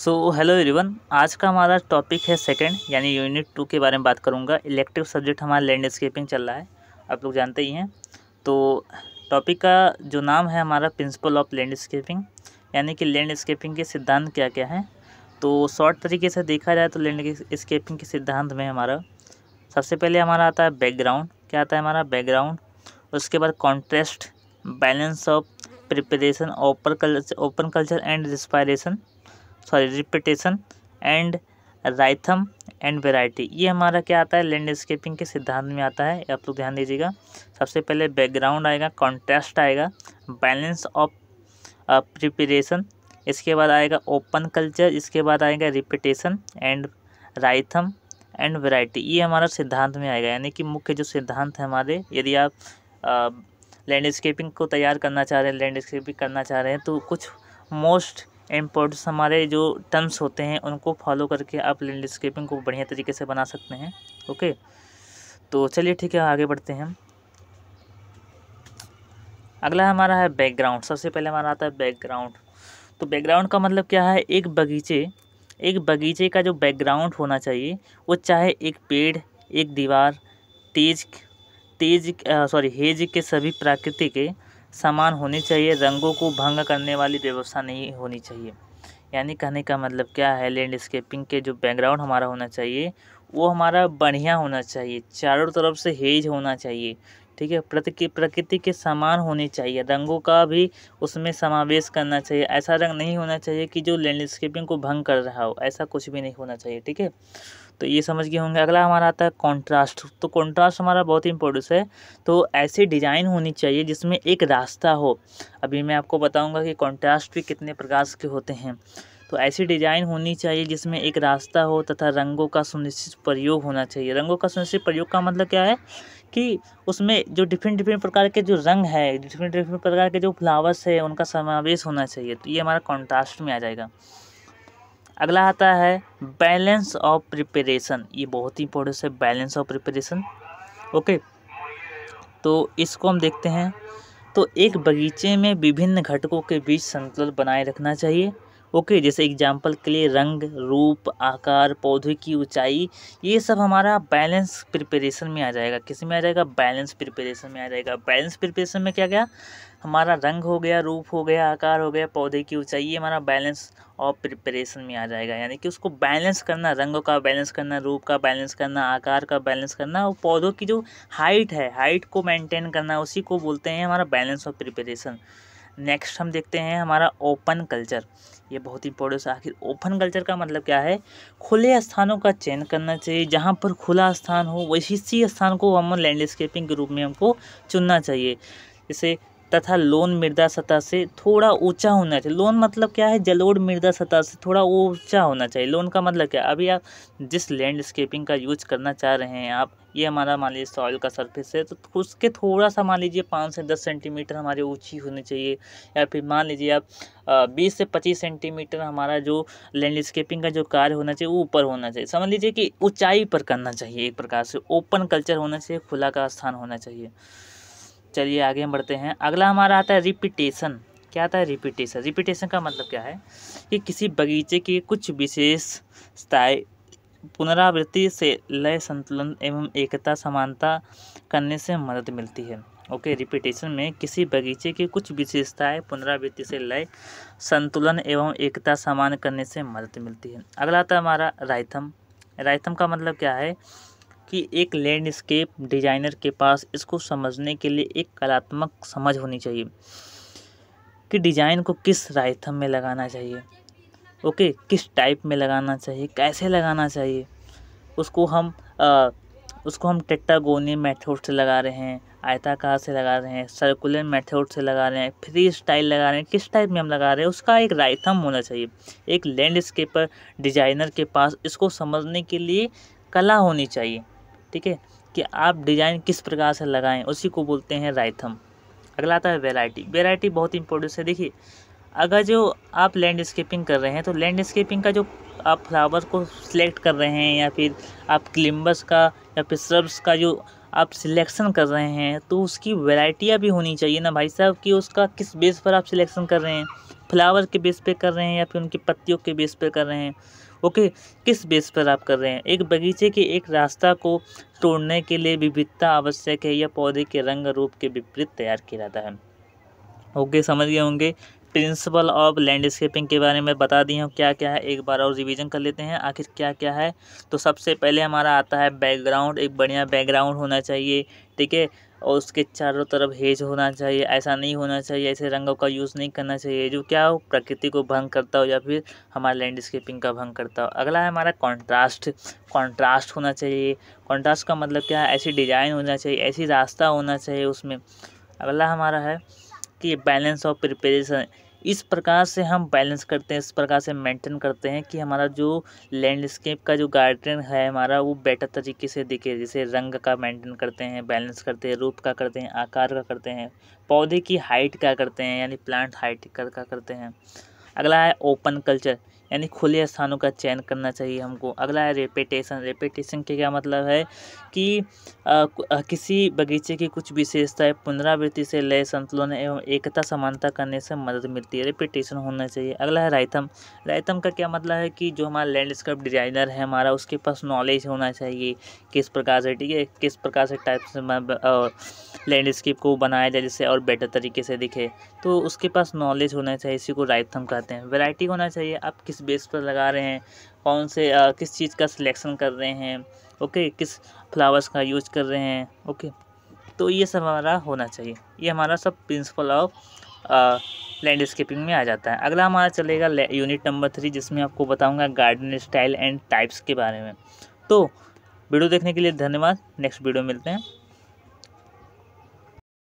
so hello everyone आज का हमारा टॉपिक है सेकंड यानी यूनिट टू के बारे में बात करूंगा इलेक्टिव सब्जेक्ट हमारा लैंडस्केपिंग चल रहा है आप लोग जानते ही हैं तो टॉपिक का जो नाम है हमारा प्रिंसिपल ऑफ लैंडस्केपिंग यानी कि लैंडस्केपिंग के सिद्धांत क्या क्या हैं तो शॉर्ट तरीके से देखा जाए तो लैंड के सिद्धांत में हमारा सबसे पहले हमारा आता है बैकग्राउंड क्या आता है हमारा बैकग्राउंड उसके बाद contrast balance of preparation open culture open culture and respiration sorry repetition and rhythm and variety ये हमारा क्या आता है लैंडस्केपिंग के सिद्धांत में आता है आप लोग ध्यान दीजिएगा सबसे पहले बैकग्राउंड आएगा कॉन्ट्रेस्ट आएगा बैलेंस ऑफ प्रिपरेशन इसके बाद आएगा ओपन कल्चर इसके बाद आएगा repetition and rhythm and variety ये हमारा सिद्धांत में आएगा यानी कि मुख्य जो सिद्धांत है हमारे यदि आप लैंडस्केपिंग uh, को तैयार करना चाह रहे हैं लैंडस्केपिंग करना चाह रहे हैं तो कुछ मोस्ट इम्पोर्ट्स हमारे जो टर्म्स होते हैं उनको फॉलो करके आप लैंडस्केपिंग को बढ़िया तरीके से बना सकते हैं ओके तो चलिए ठीक है आगे बढ़ते हैं अगला हमारा है बैकग्राउंड सबसे पहले हमारा आता है बैकग्राउंड तो बैकग्राउंड का मतलब क्या है एक बगीचे एक बगीचे का जो बैकग्राउंड होना चाहिए वो चाहे एक पेड़ एक दीवार तेज तेज सॉरी हेज के सभी प्राकृतिक सामान होने चाहिए रंगों को भंग करने वाली व्यवस्था नहीं होनी चाहिए यानी कहने का मतलब क्या है लैंडस्केपिंग के जो बैकग्राउंड हमारा होना चाहिए वो हमारा बढ़िया होना चाहिए चारों तरफ से हेज होना चाहिए ठीक है प्रकृति के समान होनी चाहिए रंगों का भी उसमें समावेश करना चाहिए ऐसा रंग नहीं होना चाहिए कि जो लैंडस्केपिंग को भंग कर रहा हो ऐसा कुछ भी नहीं होना चाहिए ठीक है तो ये समझ गए होंगे अगला हमारा आता है कॉन्ट्रास्ट तो कॉन्ट्रास्ट हमारा बहुत ही इंपॉर्टेंस है तो ऐसी डिज़ाइन होनी चाहिए जिसमें एक रास्ता हो अभी मैं आपको बताऊँगा कि कॉन्ट्रास्ट भी कितने प्रकार के होते हैं तो ऐसी डिज़ाइन होनी चाहिए जिसमें एक रास्ता हो तथा रंगों का सुनिश्चित प्रयोग होना चाहिए रंगों का सुनिश्चित प्रयोग का मतलब क्या है कि उसमें जो डिफरेंट डिफरेंट प्रकार के जो रंग है डिफरेंट डिफरेंट प्रकार के जो फ्लावर्स है उनका समावेश होना चाहिए तो ये हमारा कॉन्ट्रास्ट में आ जाएगा अगला आता है बैलेंस ऑफ प्रिपरेशन ये बहुत ही इंपॉर्टेंस है बैलेंस ऑफ प्रिपरेशन ओके तो इसको हम देखते हैं तो एक बगीचे में विभिन्न घटकों के बीच संतुलन बनाए रखना चाहिए ओके जैसे एग्जाम्पल के लिए रंग रूप आकार पौधे की ऊंचाई ये सब हमारा बैलेंस प्रिपरेशन में आ जाएगा किस में आ जाएगा बैलेंस प्रिपरेशन में आ जाएगा बैलेंस प्रिपरेशन में क्या गया हमारा रंग हो गया रूप हो गया आकार हो गया पौधे की ऊंचाई ये हमारा बैलेंस ऑफ प्रिपरेशन में आ जाएगा यानी कि उसको बैलेंस करना रंगों का बैलेंस करना रूप का बैलेंस करना आकार का बैलेंस करना और पौधों की जो हाइट है हाइट को मेंटेन करना उसी को बोलते हैं हमारा बैलेंस ऑफ प्रिपरेशन नेक्स्ट हम देखते हैं हमारा ओपन कल्चर ये बहुत ही इंपॉर्टेंट आखिर ओपन कल्चर का मतलब क्या है खुले स्थानों का चयन करना चाहिए जहाँ पर खुला स्थान हो वैसी स्थान को हम लैंडस्केपिंग के रूप में हमको चुनना चाहिए जैसे तथा लोन मृदा सतह से थोड़ा ऊंचा होना चाहिए लोन मतलब क्या है जलोढ़ मृदा सतह से थोड़ा ऊंचा होना चाहिए लोन का मतलब क्या अभी आप जिस लैंडस्केपिंग का यूज करना चाह रहे हैं आप ये हमारा मान लीजिए सॉइल का सरफेस है तो उसके थोड़ा सा मान लीजिए पाँच से दस सेंटीमीटर हमारे ऊंची होनी चाहिए या फिर मान लीजिए आप बीस से पच्चीस सेंटीमीटर हमारा जो लैंडस्केपिंग का जो कार्य होना चाहिए वो ऊपर होना चाहिए समझ लीजिए कि ऊंचाई पर करना चाहिए एक प्रकार से ओपन कल्चर होना चाहिए खुला का स्थान होना चाहिए चलिए आगे हम बढ़ते हैं अगला हमारा आता है रिपीटेशन क्या आता है रिपीटेशन रिपीटेशन का मतलब क्या है कि किसी बगीचे के कुछ विशेष स्थायी पुनरावृत्ति से लय संतुलन एवं एकता समानता करने से मदद मिलती है ओके रिपीटेशन में किसी बगीचे की कुछ विशेषताएं पुनरावृत्ति से लय संतुलन एवं एकता समान करने से मदद मिलती है अगला आता है हमारा राइथम राइथम का मतलब क्या है कि एक लैंडस्केप डिजाइनर के पास इसको समझने के लिए एक कलात्मक समझ होनी चाहिए कि डिज़ाइन को किस रायथम में लगाना चाहिए ओके किस टाइप में लगाना चाहिए कैसे लगाना चाहिए उसको हम आ, उसको हम टेट्टागोनियन मेथड से लगा रहे हैं आयताकार से लगा रहे हैं सर्कुलर मेथड से लगा रहे हैं फ्री स्टाइल लगा रहे हैं किस टाइप में हम लगा रहे हैं उसका एक रायथम होना चाहिए एक लैंडस्केपर डिजाइनर के पास इसको समझने के लिए कला होनी चाहिए ठीक है कि आप डिज़ाइन किस प्रकार से लगाएं उसी को बोलते हैं राइथम अगला आता है वेराइटी वेराइटी बहुत इंपॉर्टेंट है देखिए अगर जो आप लैंडस्केपिंग कर रहे हैं तो लैंडस्केपिंग का जो आप फ्लावर को सिलेक्ट कर रहे हैं या फिर आप क्लिम्बस का या फिर सर्ब्स का जो आप सिलेक्शन कर रहे हैं तो उसकी वेराइटियाँ भी होनी चाहिए ना भाई साहब कि उसका किस बेस पर आप सिलेक्शन कर रहे हैं फ्लावर के बेस पे कर रहे हैं या फिर उनकी पत्तियों के बेस पे कर रहे हैं ओके किस बेस पर आप कर रहे हैं एक बगीचे के एक रास्ता को तोड़ने के लिए विविधता आवश्यक है या पौधे के रंग रूप के विपरीत तैयार किया जाता है ओके समझ गए होंगे प्रिंसिपल ऑफ लैंडस्केपिंग के बारे में बता दी हूँ क्या क्या है एक बार और रिवीजन कर लेते हैं आखिर क्या क्या है तो सबसे पहले हमारा आता है बैकग्राउंड एक बढ़िया बैकग्राउंड होना चाहिए ठीक है और उसके चारों तरफ हेज होना चाहिए ऐसा नहीं होना चाहिए ऐसे रंगों का यूज़ नहीं करना चाहिए जो क्या हो प्रकृति को भंग करता हो या फिर हमारे लैंडस्केपिंग का भंग करता हो अगला है हमारा कॉन्ट्रास्ट कॉन्ट्रास्ट होना चाहिए कॉन्ट्रास्ट का मतलब क्या है ऐसी डिज़ाइन होना चाहिए ऐसी रास्ता होना चाहिए उसमें अगला हमारा है कि बैलेंस ऑफ प्रिपेरेशन इस प्रकार से हम बैलेंस करते हैं इस प्रकार से मेंटेन करते हैं कि हमारा जो लैंडस्केप का जो गार्डन है हमारा वो बेटर तरीके से दिखे जैसे रंग का मेंटेन करते हैं बैलेंस करते हैं रूप का करते हैं आकार का करते हैं पौधे की हाइट का करते हैं यानी प्लांट हाइट का करते हैं अगला है ओपन कल्चर यानी खुले स्थानों का चयन करना चाहिए हमको अगला है रेपिटेशन रेपिटेशन के क्या मतलब है कि आ, किसी बगीचे की कुछ विशेषताएं पुनरावृत्ति से लय संतुलन एवं एकता समानता करने से मदद मिलती है रेपिटेशन होना चाहिए अगला है राइथम रायथम का क्या मतलब है कि जो हमारा लैंडस्केप डिजाइनर है हमारा उसके पास नॉलेज होना चाहिए किस प्रकार से ठीक है किस प्रकार से टाइप से लैंडस्केप मतलब, को बनाया जाए जिससे और बेटर तरीके से दिखे तो उसके पास नॉलेज होना चाहिए इसी को राइथम कहते हैं वेराइटी होना चाहिए आप किस बेस पर लगा रहे हैं कौन से आ, किस चीज़ का सिलेक्शन कर रहे हैं ओके किस फ्लावर्स का यूज कर रहे हैं ओके तो ये सब हमारा होना चाहिए ये हमारा सब प्रिंसिपल ऑफ लैंडस्केपिंग में आ जाता है अगला हमारा चलेगा यूनिट नंबर थ्री जिसमें आपको बताऊँगा गार्डन स्टाइल एंड टाइप्स के बारे में तो वीडियो देखने के लिए धन्यवाद नेक्स्ट वीडियो मिलते हैं